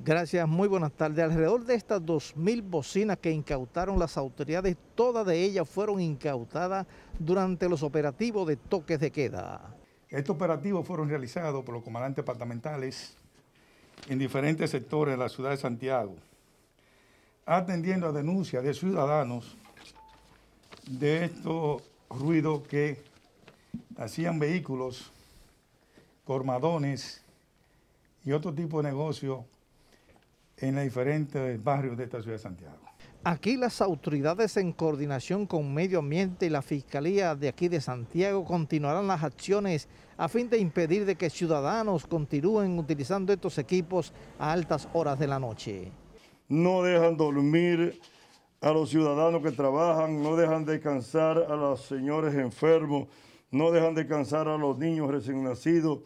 Gracias, muy buenas tardes. Alrededor de estas 2.000 bocinas que incautaron las autoridades, todas de ellas fueron incautadas durante los operativos de toques de queda. Estos operativos fueron realizados por los comandantes departamentales en diferentes sectores de la ciudad de Santiago, atendiendo a denuncias de ciudadanos de estos ruidos que hacían vehículos, cormadones y otro tipo de negocios en los diferentes barrios de esta ciudad de Santiago. Aquí las autoridades en coordinación con Medio Ambiente y la Fiscalía de aquí de Santiago continuarán las acciones a fin de impedir de que ciudadanos continúen utilizando estos equipos a altas horas de la noche. No dejan dormir a los ciudadanos que trabajan, no dejan descansar a los señores enfermos, no dejan descansar a los niños recién nacidos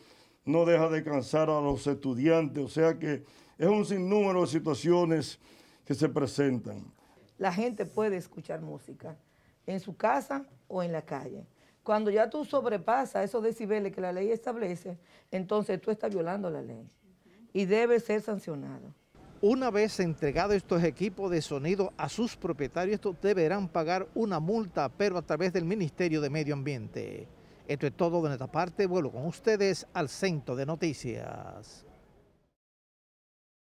no deja de cansar a los estudiantes, o sea que es un sinnúmero de situaciones que se presentan. La gente puede escuchar música en su casa o en la calle. Cuando ya tú sobrepasas esos decibeles que la ley establece, entonces tú estás violando la ley y debe ser sancionado. Una vez entregados estos equipos de sonido a sus propietarios, estos deberán pagar una multa, pero a través del Ministerio de Medio Ambiente. Esto es todo de nuestra parte. Vuelvo con ustedes al centro de noticias.